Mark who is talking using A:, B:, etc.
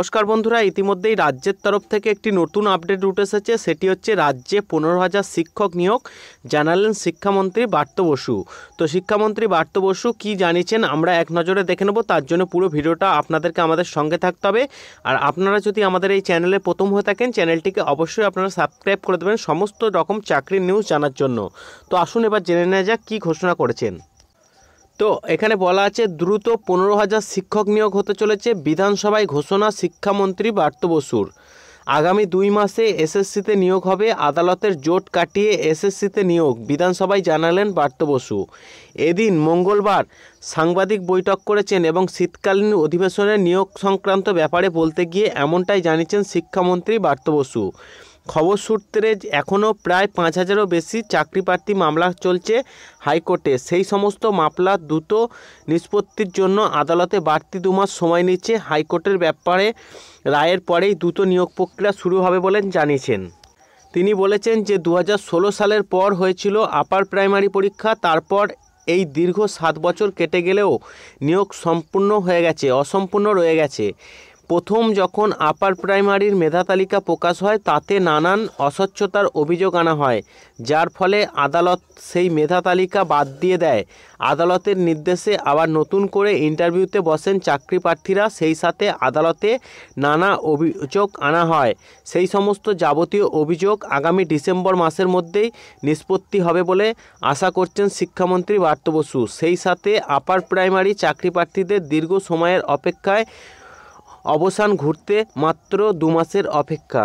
A: নমস্কার বন্ধুরা ইতিমধ্যেই রাজ্যের তরফ থেকে একটি নতুন আপডেট উঠে এসেছে সেটি হচ্ছে রাজ্যে পনেরো হাজার শিক্ষক নিয়োগ জানালেন শিক্ষামন্ত্রী বার্ত বসু তো শিক্ষামন্ত্রী বার্ত বসু কী জানিয়েছেন আমরা এক নজরে দেখে নেব তার জন্য পুরো ভিডিওটা আপনাদেরকে আমাদের সঙ্গে থাকতে হবে আর আপনারা যদি আমাদের এই চ্যানেলে প্রথম হয়ে থাকেন চ্যানেলটিকে অবশ্যই আপনারা সাবস্ক্রাইব করে দেবেন সমস্ত রকম চাকরির নিউজ জানার জন্য তো আসুন এবার জেনে নেওয়া যাক কী ঘোষণা করেছেন তো এখানে বলা আছে দ্রুত পনেরো হাজার শিক্ষক নিয়োগ হতে চলেছে বিধানসভায় ঘোষণা শিক্ষামন্ত্রী বার্ত বসুর আগামী দুই মাসে এসএসসিতে নিয়োগ হবে আদালতের জোট কাটিয়ে এসএসসিতে নিয়োগ বিধানসভায় জানালেন বার্ত বসু এদিন মঙ্গলবার সাংবাদিক বৈঠক করেছেন এবং শীতকালীন অধিবেশনে নিয়োগ সংক্রান্ত ব্যাপারে বলতে গিয়ে এমনটাই জানিয়েছেন শিক্ষামন্ত্রী বার্ত বসু খবর সূত্রে এখনও প্রায় পাঁচ হাজারও বেশি চাকরি প্রার্থী মামলা চলছে হাইকোর্টে সেই সমস্ত মামলা দ্রুত নিষ্পত্তির জন্য আদালতে বাড়তি দু মাস সময় নিচ্ছে হাইকোর্টের ব্যাপারে রায়ের পরেই দ্রুত নিয়োগ প্রক্রিয়া শুরু হবে বলেন জানিয়েছেন তিনি বলেছেন যে দু সালের পর হয়েছিল আপার প্রাইমারি পরীক্ষা তারপর এই দীর্ঘ সাত বছর কেটে গেলেও নিয়োগ সম্পূর্ণ হয়ে গেছে অসম্পূর্ণ রয়ে গেছে প্রথম যখন আপার প্রাইমারির মেধা তালিকা প্রকাশ হয় তাতে নানান অস্বচ্ছতার অভিযোগ আনা হয় যার ফলে আদালত সেই মেধা তালিকা বাদ দিয়ে দেয় আদালতের নির্দেশে আবার নতুন করে ইন্টারভিউতে বসেন চাকরি প্রার্থীরা সেই সাথে আদালতে নানা অভিযোগ আনা হয় সেই সমস্ত যাবতীয় অভিযোগ আগামী ডিসেম্বর মাসের মধ্যেই নিষ্পত্তি হবে বলে আশা করছেন শিক্ষামন্ত্রী বার্ত বসু সেই সাথে আপার প্রাইমারি চাকরি প্রার্থীদের দীর্ঘ সময়ের অপেক্ষায় অবসান ঘুরতে মাত্র দুমাসের অপেক্ষা